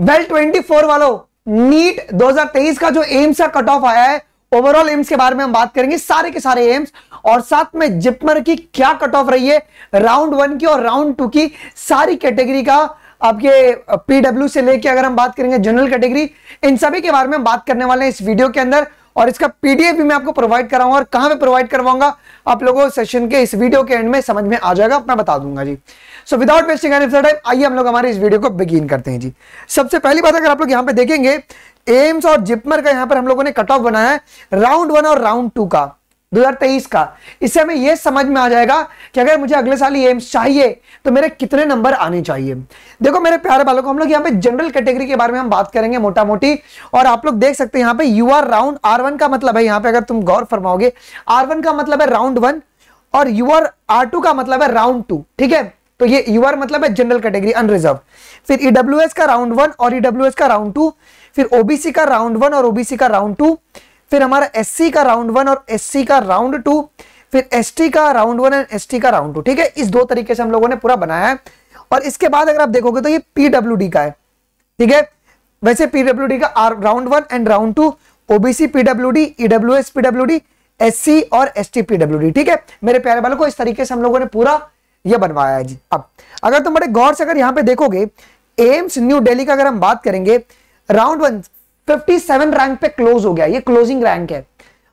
well twenty four वालो NEET दो हजार तेईस का जो एम्स का कट ऑफ आया है ओवरऑल एम्स के बारे में हम बात करेंगे सारे के सारे एम्स और साथ में जिपमर की क्या कट ऑफ रही है राउंड वन की और राउंड टू की सारी कैटेगरी का आपके पीडब्ल्यू से लेके अगर हम बात करेंगे जनरल कैटेगरी इन सभी के बारे में हम बात करने वाले हैं इस वीडियो के अंदर और इसका पीडीएफ भी मैं आपको प्रोवाइड कराऊंगा और कहां पे प्रोवाइड करवाऊंगा आप लोगों सेशन के इस वीडियो के एंड में समझ में आ जाएगा मैं बता दूंगा जी so without wasting any time आइए हम लोग हमारे इस वीडियो को बिगिन करते हैं जी सबसे पहली बात अगर आप लोग यहाँ पे देखेंगे एम्स और जिपमर का यहाँ पर हम लोगों ने कट ऑफ बनाया है राउंड वन और राउंड टू का 2023 का इससे हमें यह समझ में आ जाएगा कि अगर मुझे अगले साल ये एम्स चाहिए तो मेरे कितने नंबर आने चाहिए देखो मेरे प्यारे बालों को हम लोग यहाँ पे जनरल कैटेगरी के बारे में हम बात करेंगे मोटा मोटी और आप लोग देख सकते हैं यहाँ पे U R round R one का मतलब है यहाँ पे अगर तुम गौर फरमाओगे आर वन का मतलब है राउंड वन और यू आर आर टू का मतलब है राउंड टू ठीक है तो ये यू आर मतलब है जनरल कैटेगरी अनरिजर्व फिर ईडब्ल्यू e का राउंड वन और ईडब्ल्यू e का राउंड टू फिर ओबीसी का राउंड वन और ओबीसी का राउंड टू फिर हमारा एस का राउंड वन और एस का राउंड टू फिर एस का राउंड वन एंड एस का राउंड टू ठीक है इस दो तरीके से हम लोगों ने पूरा बनाया है और इसके बाद अगर आप देखोगे तो ये पीडब्ल्यू का है ठीक है वैसे पीडब्ल्यू का R round one and round two OBC PW D EW S PW D S C और एस टी पीडब्ल्यू डी ठीक है मेरे प्यारे वालों को इस तरीके से हम लोगों ने पूरा ये बनवाया है जी अब अगर तुम बड़े गौर से अगर यहां पे देखोगे एम्स न्यू दिल्ली का अगर हम बात करेंगे राउंड वन 57 रैंक पे क्लोज हो गया ये क्लोजिंग रैंक है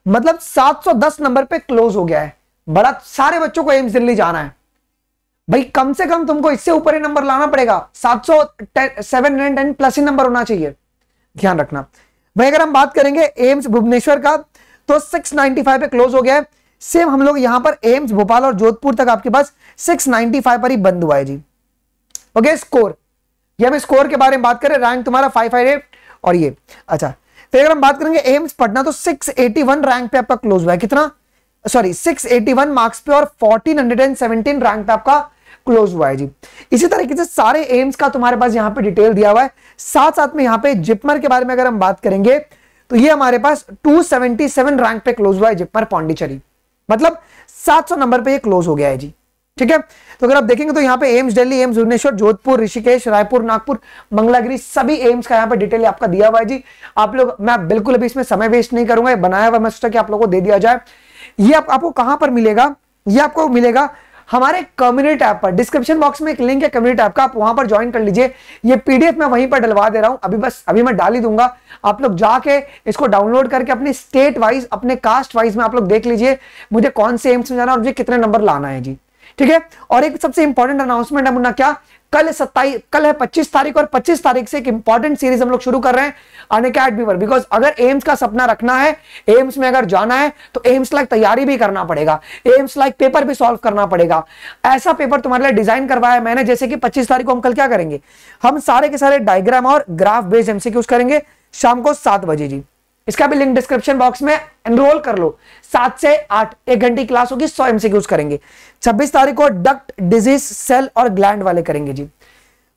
मतलब 710 नंबर पे क्लोज हो गया है बड़ा सारे बच्चों को एम्स दिल्ली जाना है भाई कम से कम तुमको इससे ऊपर ही नंबर लाना पड़ेगा सात सौ सेवन हंड्रेड टेन प्लस ही नंबर होना चाहिए ध्यान रखना भाई अगर हम बात करेंगे एम्स भुवनेश्वर का तो 695 पे क्लोज हो गया है सेम हम लोग यहां पर एम्स भोपाल और जोधपुर तक आपके पास 695 पर ही बंद हुआ है जी ओके स्कोर ये हम स्कोर के बारे में बात करें रैंक तुम्हारा फाइव फाइव एट और ये अच्छा फिर अगर हम बात करेंगे एम्स पटना तो 681 रैंक पे आपका क्लोज हुआ है कितना सॉरी 681 मार्क्स पे और 1417 रैंक पे आपका क्लोज हुआ है जी इसी तरीके से सारे एम्स का तुम्हारे पास यहाँ पे डिटेल दिया हुआ है साथ साथ में यहाँ पे जिपमर के बारे में अगर हम बात करेंगे तो ये हमारे पास 277 रैंक पे क्लोज हुआ है जिपमर पौंडीचेरी मतलब 700 नंबर पे ये क्लोज हो गया है जी ठीक है तो अगर आप देखेंगे तो यहाँ पे एम्स दिल्ली एम्स भुवनेश्वर जोधपुर ऋषिकेश रायपुर नागपुर मंगलागिरी सभी एम्स का यहाँ पे डिटेल आपका दिया हुआ है जी आप लोग मैं बिल्कुल अभी इसमें समय वेस्ट नहीं करूंगा बनाया हुआ मैं सोचा कि आप लोगों को दे दिया जाए ये आप, आपको कहां पर मिलेगा ये आपको मिलेगा हमारे कम्युनिटी ऐप पर डिस्क्रिप्शन बॉक्स में एक लिंक है कम्युनिटी ऐप का आप वहां पर ज्वाइन कर लीजिए ये पीडीएफ मैं वहीं पर डलवा दे रहा हूं अभी बस अभी मैं डाल ही दूंगा आप लोग जाके इसको डाउनलोड करके अपने स्टेट वाइज अपने कास्ट वाइज में आप लोग देख लीजिए मुझे कौन से एम्स में जाना और मुझे कितने नंबर लाना है जी ठीक है और एक सबसे इंपॉर्टेंट अनाउंसमेंट है मुन्ना क्या कल सत्ताईस कल है पच्चीस तारीख और पच्चीस तारीख से एक इंपॉर्टेंट सीरीज हम लोग शुरू कर रहे हैं अनकेडमी पर बिकॉज अगर एम्स का सपना रखना है एम्स में अगर जाना है तो एम्स लाइक तैयारी भी करना पड़ेगा एम्स लाइक पेपर भी सॉल्व करना पड़ेगा ऐसा पेपर तुम्हारे लिए डिजाइन करवाया है मैंने जैसे कि पच्चीस तारीख को हम कल क्या करेंगे हम सारे के सारे डायग्राम और ग्राफ बेस्ड एमसीक्यूज करेंगे शाम को सात बजे जी इसका भी लिंक डिस्क्रिप्शन बॉक्स में एनरोल कर लो सात से आठ एक घंटे क्लास होगी सौ एमसीक्यूज करेंगे छब्बीस तारीख को डक्ट डिजीज सेल और ग्लैंड वाले करेंगे जी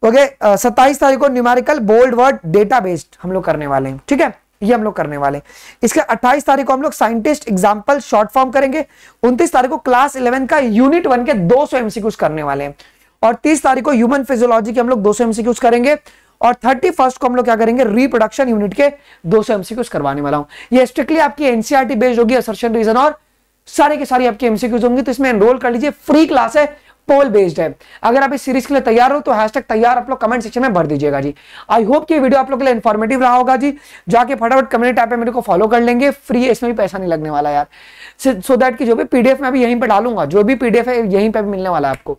ओके सत्ताईस तारीख को numerical bold word data based हम लोग करने वाले हैं ठीक है ये हम लोग करने वाले इसके 28 तारीख को हम लोग साइंटिस्ट एग्जांपल शॉर्ट फॉर्म करेंगे 29 तारीख को क्लास 11 का यूनिट वन के 200 एमसीक्यूज करने वाले हैं और 30 तारीख को ह्यूमन फिजियोलॉजी के हम लोग 200 एमसीक्यूज करेंगे और थर्टी फर्स्ट को हम लोग क्या करेंगे रिप्रोडक्शन यूनिट के दो सौ एमसीक्यूज करवाने वाला हूं ये स्ट्रिक्टली आपकी एनसीआरटी बेस्ड e होगी असर्शन रीजन और सारे के सारे आपके एमसीक्यूज होंगे तो इसमें एनरोल कर लीजिए फ्री क्लास है पोल बेस्ड है अगर आप इस सीरीज के लिए तैयार हो तो हैशटैग तैयार आप लोग कमेंट सेक्शन में भर दीजिएगा जी आई होप कि वीडियो आप लोग के लिए इन्फॉर्मेटिव रहा होगा जी जाके फटाफट कम्युनिटी ऐप पे मेरे को फॉलो कर लेंगे फ्री इसमें भी पैसा नहीं लगने वाला यार सो दैट कि जो भी पीडीएफ मैं भी यहीं पर डालूंगा जो भी पीडीएफ है यहीं पर मिलने वाला है आपको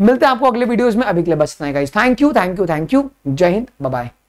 मिलते हैं आपको अगले वीडियोज में अभी के लिए बस नहीं thank you thank you thank you जय हिंद बाय